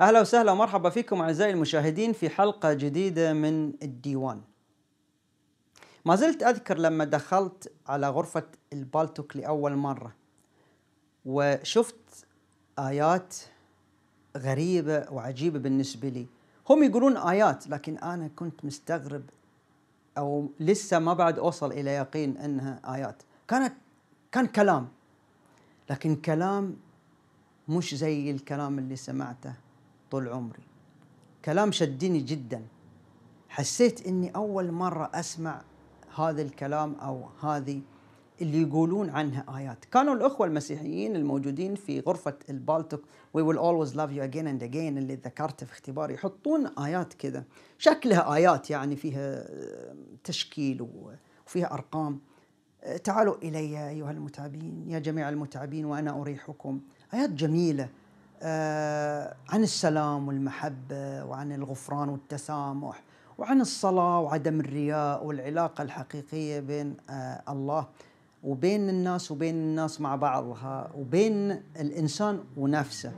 اهلا وسهلا ومرحبا فيكم اعزائي المشاهدين في حلقه جديده من الديوان. ما زلت اذكر لما دخلت على غرفه البالتوك لاول مره وشفت ايات غريبه وعجيبه بالنسبه لي. هم يقولون ايات لكن انا كنت مستغرب او لسه ما بعد اوصل الى يقين انها ايات. كانت كان كلام لكن كلام مش زي الكلام اللي سمعته طول عمري كلام شدني جدا حسيت اني اول مره اسمع هذا الكلام او هذه اللي يقولون عنها آيات كانوا الأخوة المسيحيين الموجودين في غرفة البالتوك وي ويل اولويز لاف يو اجين اند اجين اللي ذكرته في اختبار يحطون آيات كذا شكلها آيات يعني فيها تشكيل وفيها أرقام تعالوا إلي أيها المتعبين يا جميع المتعبين وأنا أريحكم آيات جميلة آه، عن السلام والمحبة وعن الغفران والتسامح وعن الصلاة وعدم الرياء والعلاقة الحقيقية بين آه، الله وبين الناس وبين الناس مع بعضها وبين الإنسان ونفسه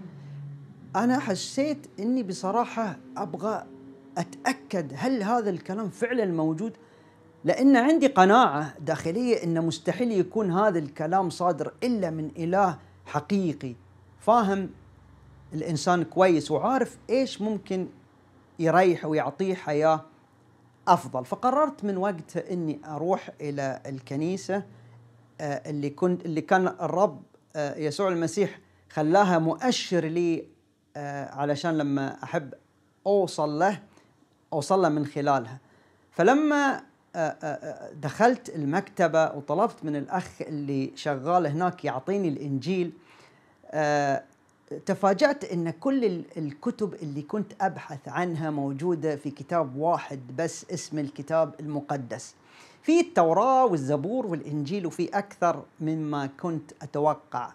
أنا حسيت أني بصراحة أبغى أتأكد هل هذا الكلام فعلا موجود لأن عندي قناعة داخلية أن مستحيل يكون هذا الكلام صادر إلا من إله حقيقي فاهم الانسان كويس وعارف ايش ممكن يريحه ويعطيه حياه افضل فقررت من وقتها اني اروح الى الكنيسه آه، اللي كنت اللي كان الرب آه، يسوع المسيح خلاها مؤشر لي آه، علشان لما احب اوصل له اوصل له من خلالها فلما دخلت المكتبه وطلبت من الاخ اللي شغال هناك يعطيني الانجيل تفاجأت أن كل الكتب اللي كنت أبحث عنها موجودة في كتاب واحد بس اسم الكتاب المقدس في التوراة والزبور والإنجيل وفي أكثر مما كنت أتوقع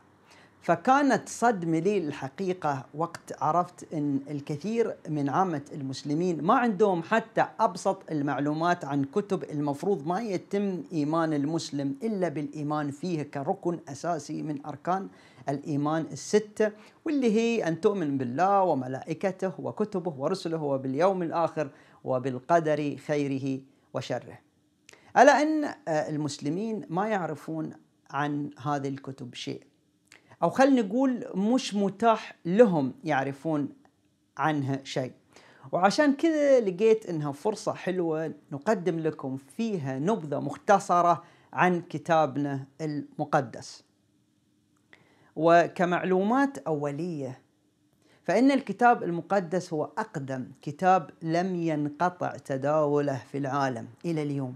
فكانت صدمه لي الحقيقه وقت عرفت ان الكثير من عامه المسلمين ما عندهم حتى ابسط المعلومات عن كتب المفروض ما يتم ايمان المسلم الا بالايمان فيها كركن اساسي من اركان الايمان السته واللي هي ان تؤمن بالله وملائكته وكتبه ورسله وباليوم الاخر وبالقدر خيره وشره. الا ان آه، المسلمين ما يعرفون عن هذه الكتب شيء. او خلينا نقول مش متاح لهم يعرفون عنها شيء وعشان كذا لقيت انها فرصة حلوة نقدم لكم فيها نبذة مختصرة عن كتابنا المقدس وكمعلومات أولية فإن الكتاب المقدس هو أقدم كتاب لم ينقطع تداوله في العالم إلى اليوم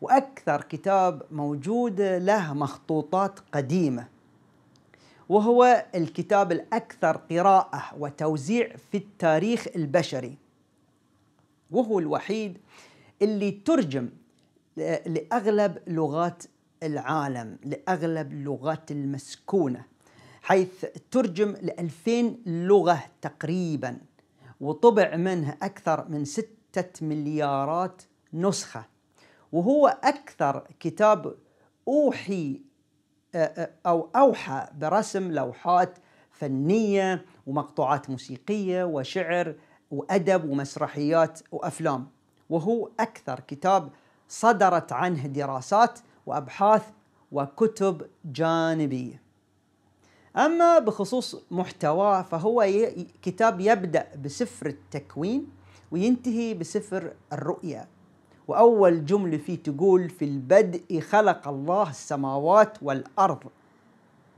وأكثر كتاب موجود له مخطوطات قديمة وهو الكتاب الأكثر قراءة وتوزيع في التاريخ البشري وهو الوحيد اللي ترجم لأغلب لغات العالم لأغلب اللغات المسكونة حيث ترجم ل 2000 لغة تقريبا وطبع منها أكثر من ستة مليارات نسخة وهو أكثر كتاب أوحي أو أوحى برسم لوحات فنية ومقطوعات موسيقية وشعر وأدب ومسرحيات وأفلام وهو أكثر كتاب صدرت عنه دراسات وأبحاث وكتب جانبية أما بخصوص محتواه فهو كتاب يبدأ بسفر التكوين وينتهي بسفر الرؤية وأول جملة فيه تقول في البدء خلق الله السماوات والأرض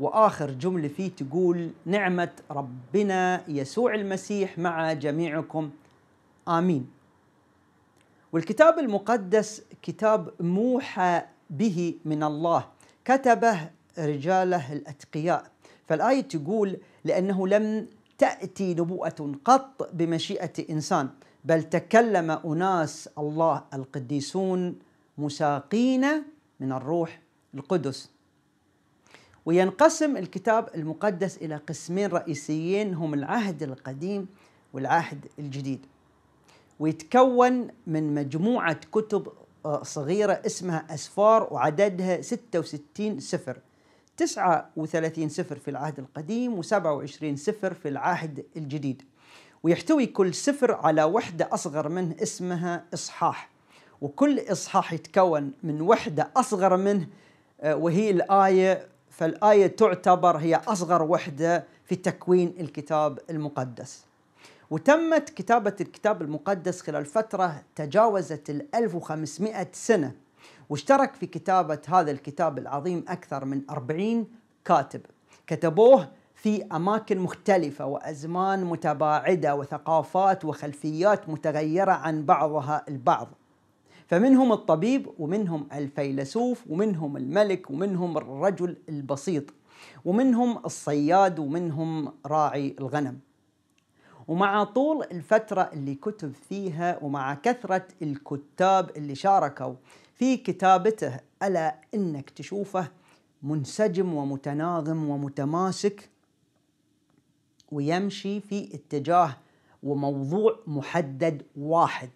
وآخر جملة فيه تقول نعمة ربنا يسوع المسيح مع جميعكم آمين والكتاب المقدس كتاب موحى به من الله كتبه رجاله الأتقياء فالآية تقول لأنه لم تأتي نبوءة قط بمشيئة إنسان بل تكلم أناس الله القديسون مساقين من الروح القدس وينقسم الكتاب المقدس إلى قسمين رئيسيين هم العهد القديم والعهد الجديد ويتكون من مجموعة كتب آه، صغيرة اسمها أسفار وعددها 66 سفر 39 سفر في العهد القديم و27 سفر في العهد الجديد ويحتوي كل سفر على وحدة أصغر منه اسمها إصحاح وكل إصحاح يتكون من وحدة أصغر منه آه، وهي الآية فالآية تعتبر هي أصغر وحدة في تكوين الكتاب المقدس وتمت كتابة الكتاب المقدس خلال فترة تجاوزت ال 1500 سنة واشترك في كتابة هذا الكتاب العظيم أكثر من 40 كاتب كتبوه في اماكن مختلفه وازمان متباعده وثقافات وخلفيات متغيره عن بعضها البعض فمنهم الطبيب ومنهم الفيلسوف ومنهم الملك ومنهم الرجل البسيط ومنهم الصياد ومنهم راعي الغنم ومع طول الفترة اللي كتب فيها ومع كثرة الكتاب اللي شاركوا في كتابته ألا إنك تشوفه منسجم ومتناغم ومتماسك ويمشي في اتجاه وموضوع محدد واحد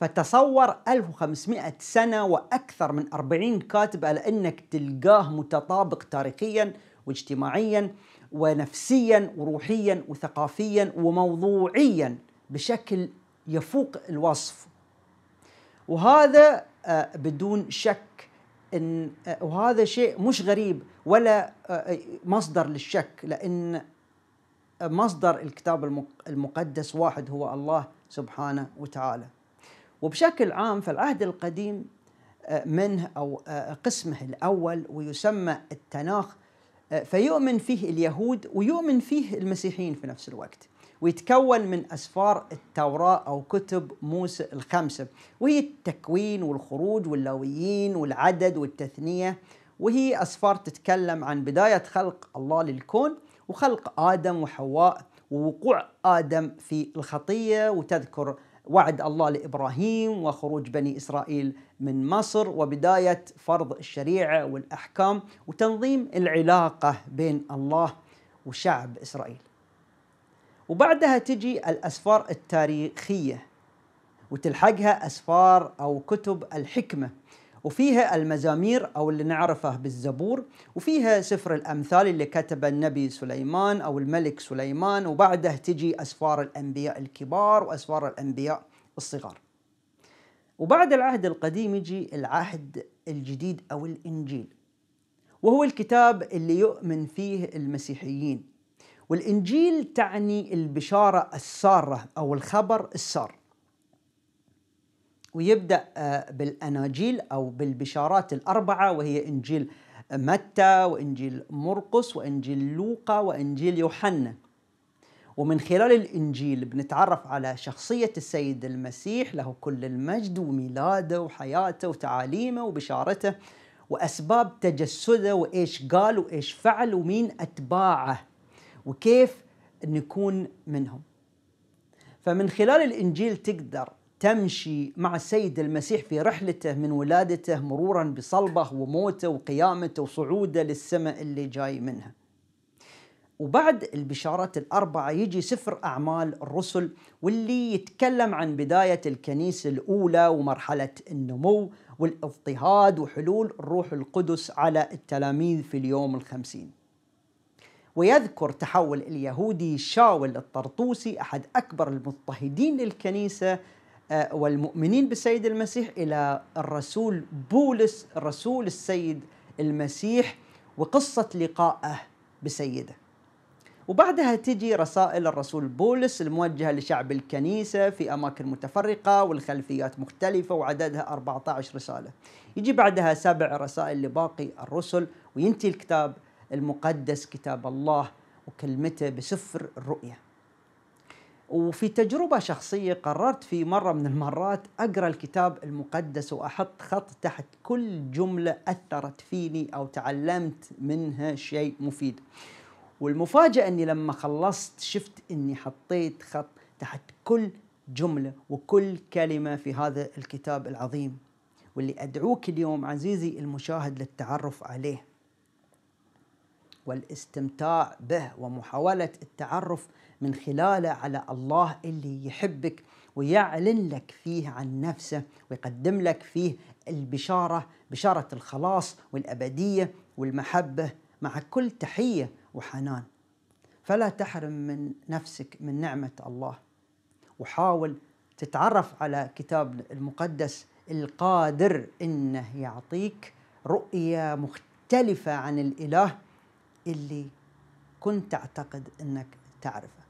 فتصور 1500 سنة وأكثر من 40 كاتب على أنك تلقاه متطابق تاريخيا واجتماعيا ونفسيا وروحيا وثقافيا وموضوعيا بشكل يفوق الوصف وهذا آه، بدون شك ان آه، وهذا شيء مش غريب ولا آه، مصدر للشك لان مصدر الكتاب المقدس واحد هو الله سبحانه وتعالى وبشكل عام فالعهد القديم آه، منه أو آه، قسمه الأول ويسمى التناخ آه، فيؤمن فيه اليهود ويؤمن فيه المسيحيين في نفس الوقت ويتكون من أسفار التوراة أو كتب موسى الخمسة وهي التكوين والخروج واللويين والعدد والتثنية وهي أسفار تتكلم عن بداية خلق الله للكون وخلق آدم وحواء ووقوع آدم في الخطية وتذكر وعد الله لابراهيم وخروج بني اسرائيل من مصر وبدايه فرض الشريعه والاحكام وتنظيم العلاقه بين الله وشعب اسرائيل. وبعدها تجي الاسفار التاريخيه وتلحقها اسفار او كتب الحكمه وفيها المزامير أو اللي نعرفه بالزبور وفيها سفر الأمثال اللي كتبه النبي سليمان أو الملك سليمان وبعده تجي أسفار الأنبياء الكبار وأسفار الأنبياء الصغار وبعد العهد القديم يجي العهد الجديد أو الإنجيل وهو الكتاب اللي يؤمن فيه المسيحيين والإنجيل تعني البشارة السارة أو الخبر السار ويبدأ آه، بالأناجيل أو بالبشارات الأربعة وهي إنجيل آه، متى وإنجيل مرقس وإنجيل لوقا وإنجيل يوحنا ومن خلال الإنجيل بنتعرف على شخصية السيد المسيح له كل المجد وميلاده وحياته وتعاليمه وبشارته وأسباب تجسده وإيش قال وإيش فعل ومين أتباعه وكيف نكون منهم فمن خلال الإنجيل تقدر تمشي مع السيد المسيح في رحلته من ولادته مرورا بصلبه وموته وقيامته وصعوده للسماء اللي جاي منها. وبعد البشارات الاربعه يجي سفر اعمال الرسل واللي يتكلم عن بدايه الكنيسه الاولى ومرحله النمو والاضطهاد وحلول الروح القدس على التلاميذ في اليوم الخمسين. ويذكر تحول اليهودي شاول الطرطوسي احد اكبر المضطهدين للكنيسه آه، والمؤمنين بالسيد المسيح الى الرسول بولس رسول السيد المسيح وقصه لقائه بسيده. وبعدها تجي رسائل الرسول بولس الموجهه لشعب الكنيسه في اماكن متفرقه والخلفيات مختلفه وعددها 14 رساله. يجي بعدها سبع رسائل لباقي الرسل وينتهي الكتاب المقدس كتاب الله وكلمته بسفر الرؤيه. وفي تجربة شخصية قررت في مرة من المرات أقرأ الكتاب المقدس وأحط خط تحت كل جملة أثرت فيني أو تعلمت منها شيء مفيد والمفاجأة أني لما خلصت شفت أني حطيت خط تحت كل جملة وكل كلمة في هذا الكتاب العظيم واللي أدعوك اليوم عزيزي المشاهد للتعرف عليه والاستمتاع به ومحاولة التعرف من خلاله على الله اللي يحبك ويعلن لك فيه عن نفسه ويقدم لك فيه البشارة بشارة الخلاص والأبدية والمحبة مع كل تحية وحنان فلا تحرم من نفسك من نعمة الله وحاول تتعرف على كتاب المقدس القادر انه يعطيك رؤيه مختلفه عن الاله اللي كنت تعتقد انك تعرفه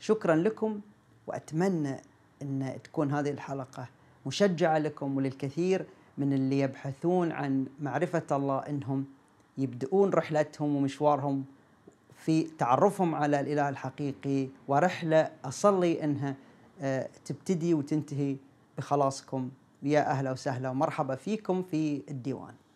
شكرا لكم واتمنى ان تكون هذه الحلقه مشجعه لكم وللكثير من اللي يبحثون عن معرفه الله انهم يبدؤون رحلتهم ومشوارهم في تعرفهم على الاله الحقيقي ورحله اصلي انها آه، تبتدي وتنتهي بخلاصكم يا اهلا وسهلا ومرحبا فيكم في الديوان